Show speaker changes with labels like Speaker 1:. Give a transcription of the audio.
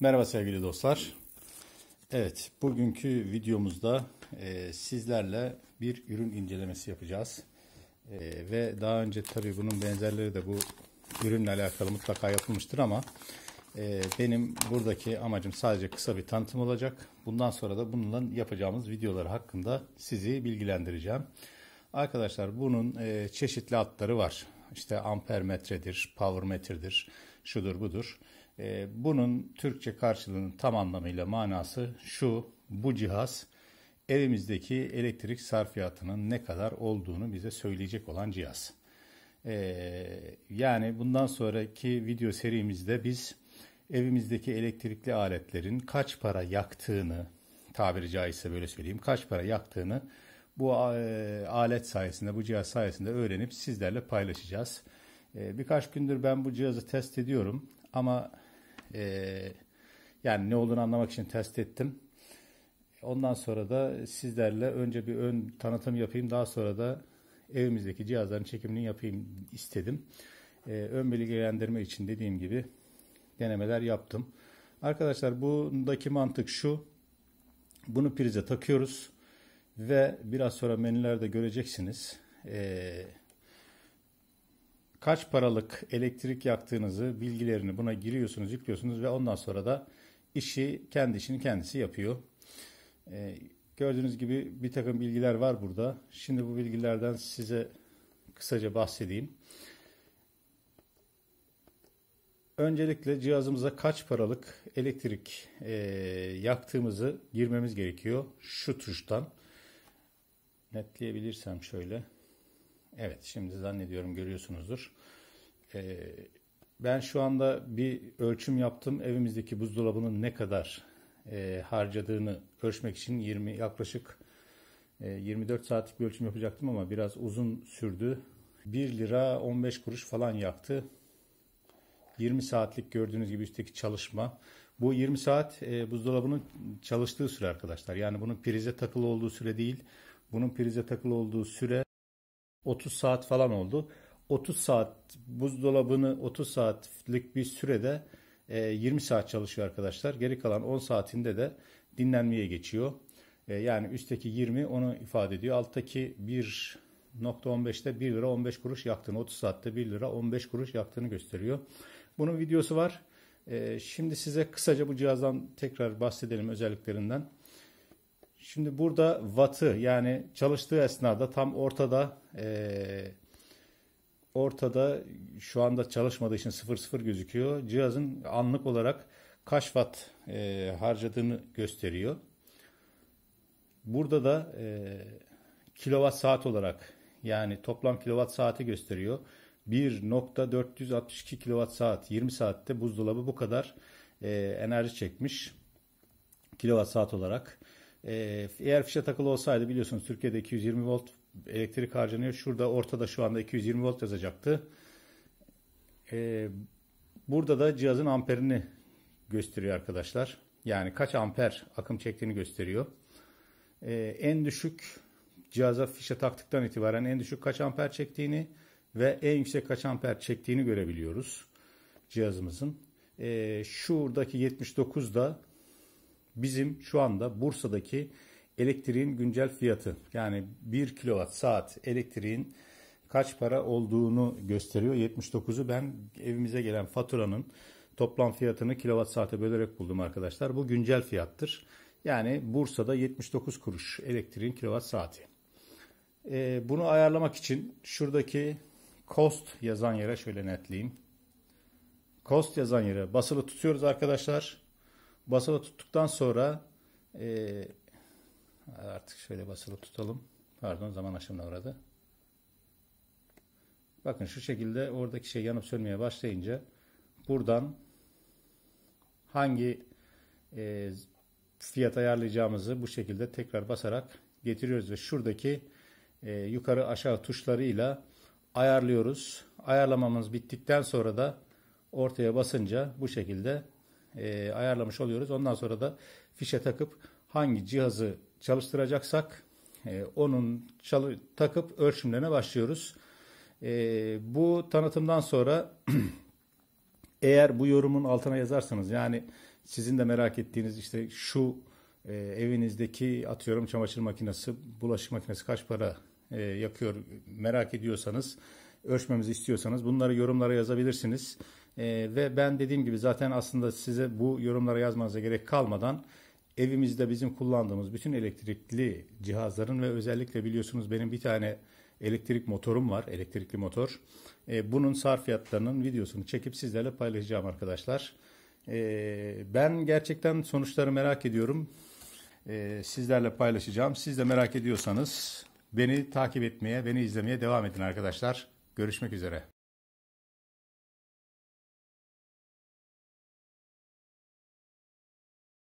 Speaker 1: Merhaba sevgili dostlar. Evet, bugünkü videomuzda e, sizlerle bir ürün incelemesi yapacağız. E, ve daha önce tabi bunun benzerleri de bu ürünle alakalı mutlaka yapılmıştır ama e, benim buradaki amacım sadece kısa bir tanıtım olacak. Bundan sonra da bununla yapacağımız videolar hakkında sizi bilgilendireceğim. Arkadaşlar bunun e, çeşitli adları var. İşte ampermetredir, metredir, power metredir, şudur budur. E, bunun Türkçe karşılığının tam anlamıyla manası şu, bu cihaz evimizdeki elektrik sarfiyatının ne kadar olduğunu bize söyleyecek olan cihaz. E, yani bundan sonraki video serimizde biz evimizdeki elektrikli aletlerin kaç para yaktığını, tabiri caizse böyle söyleyeyim, kaç para yaktığını bu e, alet sayesinde, bu cihaz sayesinde öğrenip sizlerle paylaşacağız. Ee, birkaç gündür ben bu cihazı test ediyorum ama e, yani ne olduğunu anlamak için test ettim. Ondan sonra da sizlerle önce bir ön tanıtım yapayım. Daha sonra da evimizdeki cihazların çekimini yapayım istedim. E, ön bilgilendirme için dediğim gibi denemeler yaptım. Arkadaşlar bundaki mantık şu. Bunu prize takıyoruz. Ve biraz sonra menülerde göreceksiniz. Eee kaç paralık elektrik yaktığınızı, bilgilerini buna giriyorsunuz, yüklüyorsunuz ve ondan sonra da işi, kendi işini kendisi yapıyor. Ee, gördüğünüz gibi bir takım bilgiler var burada. Şimdi bu bilgilerden size kısaca bahsedeyim. Öncelikle cihazımıza kaç paralık elektrik e, yaktığımızı girmemiz gerekiyor şu tuştan. Netleyebilirsem şöyle. Evet şimdi zannediyorum görüyorsunuzdur. Ee, ben şu anda bir ölçüm yaptım. Evimizdeki buzdolabının ne kadar e, harcadığını ölçmek için 20 yaklaşık e, 24 saatlik bir ölçüm yapacaktım ama biraz uzun sürdü. 1 lira 15 kuruş falan yaktı. 20 saatlik gördüğünüz gibi üstteki çalışma. Bu 20 saat e, buzdolabının çalıştığı süre arkadaşlar. Yani bunun prize takılı olduğu süre değil. Bunun prize takılı olduğu süre 30 saat falan oldu. 30 saat buzdolabını 30 saatlik bir sürede e, 20 saat çalışıyor arkadaşlar. Geri kalan 10 saatinde de dinlenmeye geçiyor. E, yani üstteki 20 onu ifade ediyor. Alttaki 1.15'te 1 lira 15 kuruş yaktığını 30 saatte 1 lira 15 kuruş yaktığını gösteriyor. Bunun videosu var. E, şimdi size kısaca bu cihazdan tekrar bahsedelim özelliklerinden. Şimdi burada wattı yani çalıştığı esnada tam ortada e, ortada şu anda çalışmadığı için 00 gözüküyor. Cihazın anlık olarak kaç watt e, harcadığını gösteriyor. Burada da e, kilowatt saat olarak yani toplam kilowatt saati gösteriyor. 1.462 kilowatt saat 20 saatte buzdolabı bu kadar e, enerji çekmiş kilowatt saat olarak. Ee, eğer fişe takılı olsaydı biliyorsunuz Türkiye'de 220 volt elektrik harcanıyor. Şurada ortada şu anda 220 volt yazacaktı. Ee, burada da cihazın amperini gösteriyor arkadaşlar. Yani kaç amper akım çektiğini gösteriyor. Ee, en düşük cihaza fişe taktıktan itibaren en düşük kaç amper çektiğini ve en yüksek kaç amper çektiğini görebiliyoruz cihazımızın. Ee, şuradaki 79 da bizim şu anda Bursa'daki elektriğin güncel fiyatı. Yani 1 kilowatt saat elektriğin kaç para olduğunu gösteriyor. 79'u ben evimize gelen faturanın toplam fiyatını kilowatt saate bölerek buldum arkadaşlar. Bu güncel fiyattır. Yani Bursa'da 79 kuruş elektriğin kilowatt saati. Ee, bunu ayarlamak için şuradaki cost yazan yere şöyle netleyeyim. Cost yazan yere basılı tutuyoruz arkadaşlar basılı tuttuktan sonra e, artık şöyle basılı tutalım. Pardon zaman aşımına uğradı. Bakın şu şekilde oradaki şey yanıp sönmeye başlayınca buradan hangi e, fiyat ayarlayacağımızı bu şekilde tekrar basarak getiriyoruz ve şuradaki e, yukarı aşağı tuşlarıyla ayarlıyoruz. Ayarlamamız bittikten sonra da ortaya basınca bu şekilde e, ayarlamış oluyoruz. Ondan sonra da fişe takıp hangi cihazı çalıştıracaksak e, onun çalı takıp ölçümlerine başlıyoruz. E, bu tanıtımdan sonra eğer bu yorumun altına yazarsanız yani sizin de merak ettiğiniz işte şu e, evinizdeki atıyorum çamaşır makinesi, bulaşık makinesi kaç para e, yakıyor merak ediyorsanız ölçmemizi istiyorsanız bunları yorumlara yazabilirsiniz. E, ve ben dediğim gibi zaten aslında size bu yorumlara yazmanıza gerek kalmadan evimizde bizim kullandığımız bütün elektrikli cihazların ve özellikle biliyorsunuz benim bir tane elektrik motorum var, elektrikli motor. E, bunun sarfiyatlarının videosunu çekip sizlerle paylaşacağım arkadaşlar. E, ben gerçekten sonuçları merak ediyorum. E, sizlerle paylaşacağım. Siz de merak ediyorsanız beni takip etmeye, beni izlemeye devam edin arkadaşlar. Görüşmek üzere.